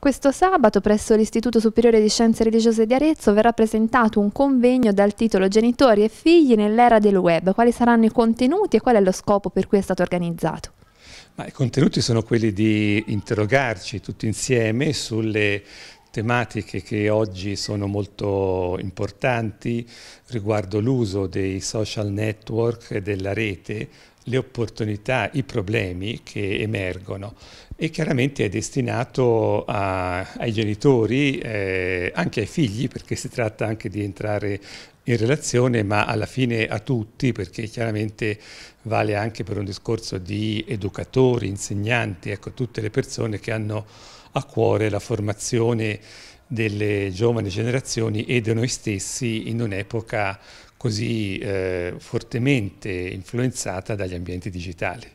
Questo sabato presso l'Istituto Superiore di Scienze Religiose di Arezzo verrà presentato un convegno dal titolo Genitori e figli nell'era del web. Quali saranno i contenuti e qual è lo scopo per cui è stato organizzato? Ma I contenuti sono quelli di interrogarci tutti insieme sulle tematiche che oggi sono molto importanti riguardo l'uso dei social network e della rete le opportunità, i problemi che emergono e chiaramente è destinato a, ai genitori, eh, anche ai figli, perché si tratta anche di entrare in relazione, ma alla fine a tutti, perché chiaramente vale anche per un discorso di educatori, insegnanti, ecco, tutte le persone che hanno a cuore la formazione delle giovani generazioni e di noi stessi in un'epoca così eh, fortemente influenzata dagli ambienti digitali.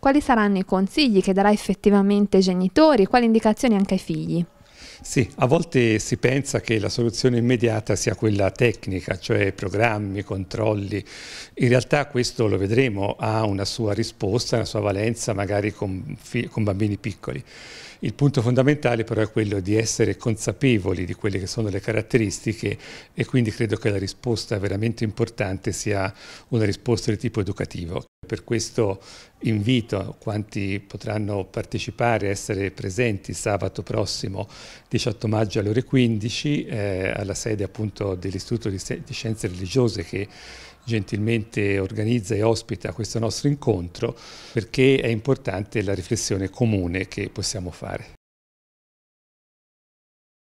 Quali saranno i consigli che darà effettivamente ai genitori e quali indicazioni anche ai figli? Sì, a volte si pensa che la soluzione immediata sia quella tecnica, cioè programmi, controlli. In realtà questo lo vedremo, ha una sua risposta, una sua valenza magari con, con bambini piccoli. Il punto fondamentale però è quello di essere consapevoli di quelle che sono le caratteristiche e quindi credo che la risposta veramente importante sia una risposta di tipo educativo. Per questo invito quanti potranno partecipare, essere presenti sabato prossimo 18 maggio alle ore 15 eh, alla sede appunto dell'Istituto di, di Scienze Religiose che gentilmente organizza e ospita questo nostro incontro perché è importante la riflessione comune che possiamo fare.